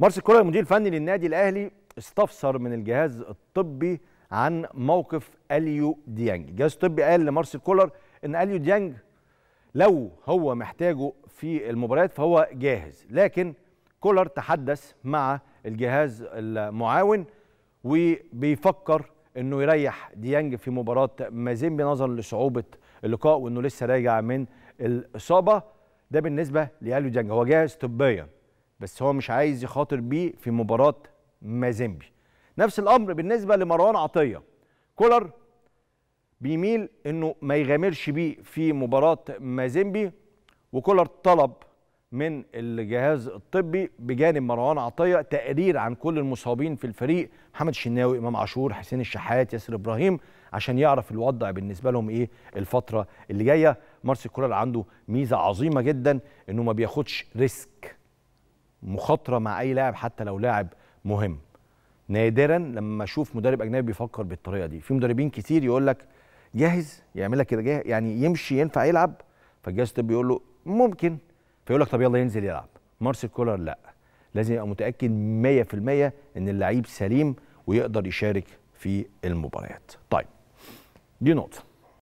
مارسيل كولر المدير الفني للنادي الاهلي استفسر من الجهاز الطبي عن موقف اليو ديانج الجهاز الطبي قال لمارسيل كولر ان اليو ديانج لو هو محتاجه في المباريات فهو جاهز لكن كولر تحدث مع الجهاز المعاون وبيفكر انه يريح ديانج في مباراه مازيمبي نظرا لصعوبه اللقاء وانه لسه راجع من الاصابه ده بالنسبه لاليو ديانج هو جاهز طبيا بس هو مش عايز يخاطر بيه في مباراه مازيمبي نفس الامر بالنسبه لمروان عطيه كولر بيميل انه ما يغامرش بيه في مباراه مازيمبي وكولر طلب من الجهاز الطبي بجانب مروان عطيه تقرير عن كل المصابين في الفريق محمد الشناوي امام عاشور حسين الشحات ياسر ابراهيم عشان يعرف الوضع بالنسبه لهم ايه الفتره اللي جايه مارسيل كولر عنده ميزه عظيمه جدا انه ما بياخدش ريسك مخاطره مع اي لاعب حتى لو لاعب مهم نادرا لما اشوف مدرب اجنبي بيفكر بالطريقه دي في مدربين كتير يقول لك جاهز يعمل لك كده جاهز يعني يمشي ينفع يلعب فالجهاز الطبي يقول له ممكن فيقول لك طب يلا ينزل يلعب مارسيل كولر لا لازم يبقى متاكد 100% ان اللعيب سليم ويقدر يشارك في المباريات طيب دي نقطه